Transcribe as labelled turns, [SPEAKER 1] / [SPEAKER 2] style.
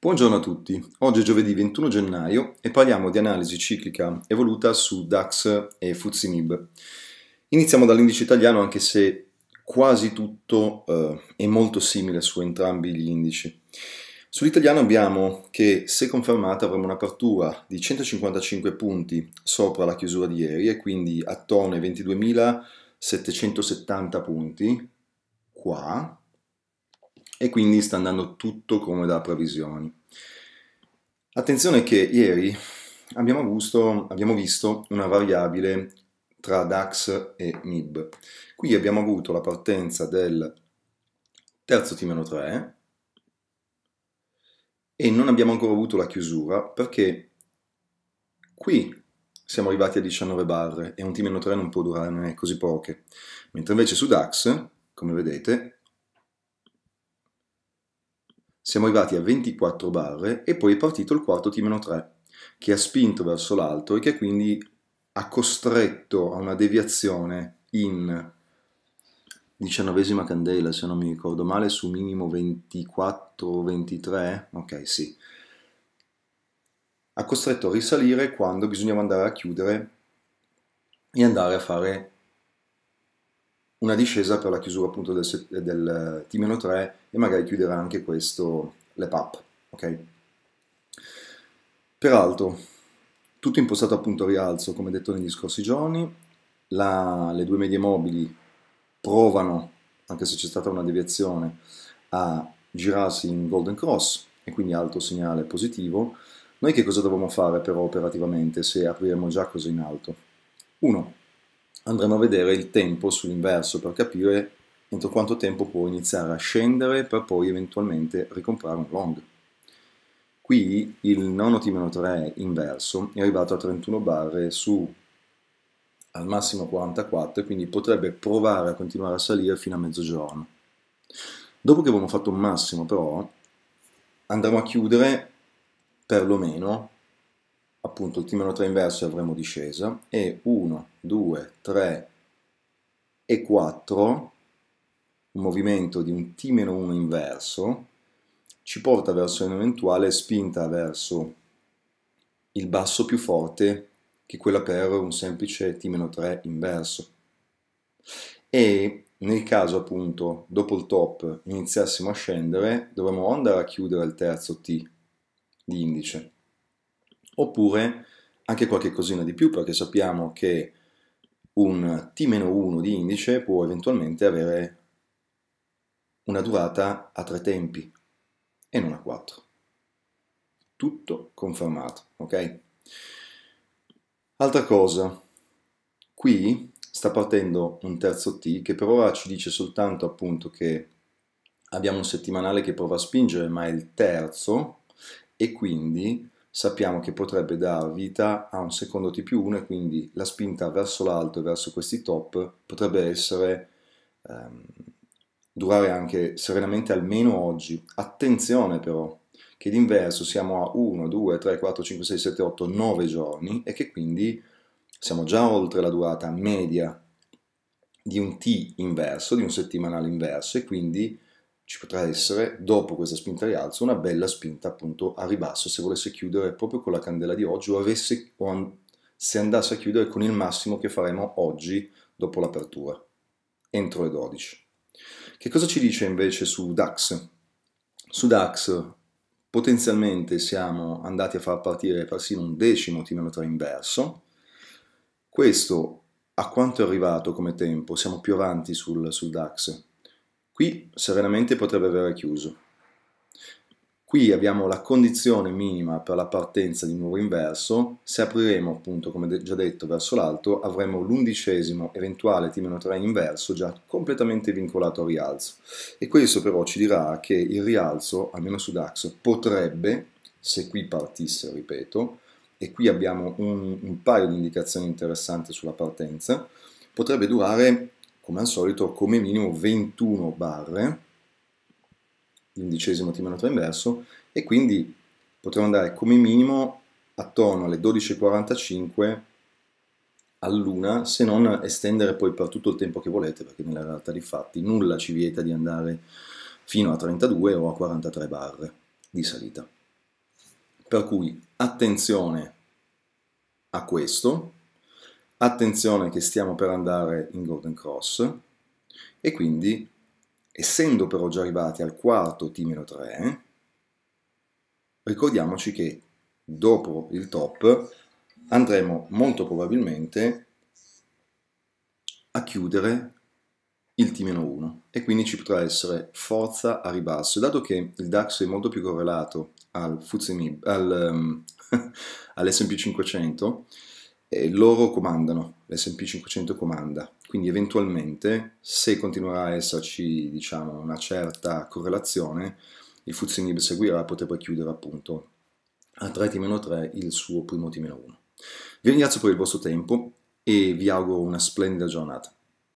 [SPEAKER 1] Buongiorno a tutti, oggi è giovedì 21 gennaio e parliamo di analisi ciclica evoluta su DAX e FTSE Iniziamo dall'indice italiano anche se quasi tutto eh, è molto simile su entrambi gli indici. Sull'italiano abbiamo che se confermata avremo un'apertura di 155 punti sopra la chiusura di ieri e quindi attorno ai 22.770 punti qua e quindi sta andando tutto come da previsioni. Attenzione che ieri abbiamo visto, abbiamo visto una variabile tra DAX e MIB. Qui abbiamo avuto la partenza del terzo T-3 e non abbiamo ancora avuto la chiusura perché qui siamo arrivati a 19 barre e un T-3 non può durare così poche, mentre invece su DAX, come vedete, siamo arrivati a 24 barre e poi è partito il quarto T-3, che ha spinto verso l'alto e che quindi ha costretto a una deviazione in diciannovesima candela, se non mi ricordo male, su minimo 24-23, ok sì, ha costretto a risalire quando bisognava andare a chiudere e andare a fare una discesa per la chiusura appunto del, eh, del eh, T-3 e magari chiuderà anche questo le up, ok? Peraltro, tutto impostato appunto a rialzo, come detto negli scorsi giorni, la, le due medie mobili provano, anche se c'è stata una deviazione, a girarsi in golden cross e quindi alto segnale positivo. Noi che cosa dovremmo fare però operativamente se apriremo già così in alto? 1 andremo a vedere il tempo sull'inverso per capire entro quanto tempo può iniziare a scendere per poi eventualmente ricomprare un long. Qui il nono t 3 inverso è arrivato a 31 barre su al massimo 44, quindi potrebbe provare a continuare a salire fino a mezzogiorno. Dopo che abbiamo fatto un massimo però, andremo a chiudere perlomeno appunto il timone 3 inverso e avremo discesa e 1, 2, 3 e 4 un movimento di un t 1 inverso ci porta verso un'eventuale spinta verso il basso più forte che quella per un semplice t-3 inverso e nel caso appunto dopo il top iniziassimo a scendere dovremmo andare a chiudere il terzo t di indice oppure anche qualche cosina di più perché sappiamo che un T-1 di indice può eventualmente avere una durata a tre tempi e non a quattro. Tutto confermato, ok? Altra cosa, qui sta partendo un terzo T che per ora ci dice soltanto appunto che abbiamo un settimanale che prova a spingere, ma è il terzo e quindi sappiamo che potrebbe dar vita a un secondo T più 1 e quindi la spinta verso l'alto e verso questi top potrebbe essere ehm, durare anche serenamente almeno oggi. Attenzione però che l'inverso siamo a 1, 2, 3, 4, 5, 6, 7, 8, 9 giorni e che quindi siamo già oltre la durata media di un T inverso, di un settimanale inverso e quindi ci potrà essere, dopo questa spinta a rialzo, una bella spinta appunto a ribasso se volesse chiudere proprio con la candela di oggi o, avesse, o an, se andasse a chiudere con il massimo che faremo oggi dopo l'apertura, entro le 12. Che cosa ci dice invece su DAX? Su DAX potenzialmente siamo andati a far partire persino un decimo timemetro inverso. Questo a quanto è arrivato come tempo? Siamo più avanti sul, sul DAX Qui serenamente potrebbe avere chiuso. Qui abbiamo la condizione minima per la partenza di un nuovo inverso, se apriremo appunto come già detto verso l'alto avremo l'undicesimo eventuale T-3 inverso già completamente vincolato al rialzo e questo però ci dirà che il rialzo, almeno su DAX, potrebbe, se qui partisse ripeto, e qui abbiamo un, un paio di indicazioni interessanti sulla partenza, potrebbe durare come al solito come minimo 21 barre, l'undicesimo timonato inverso, e quindi potremo andare come minimo attorno alle 12.45 all'una, se non estendere poi per tutto il tempo che volete, perché nella realtà di fatti nulla ci vieta di andare fino a 32 o a 43 barre di salita. Per cui attenzione a questo, attenzione che stiamo per andare in Golden Cross e quindi essendo però già arrivati al quarto T 3 ricordiamoci che dopo il top andremo molto probabilmente a chiudere il T-1 e quindi ci potrà essere forza a ribasso. Dato che il DAX è molto più correlato al, al um, all'S&P 500, eh, loro comandano, l'SP 500 comanda, quindi eventualmente se continuerà a esserci diciamo, una certa correlazione, il Fuzzinib seguirà e potrà chiudere appunto a 3T-3 il suo primo T-1. Vi ringrazio per il vostro tempo e vi auguro una splendida giornata.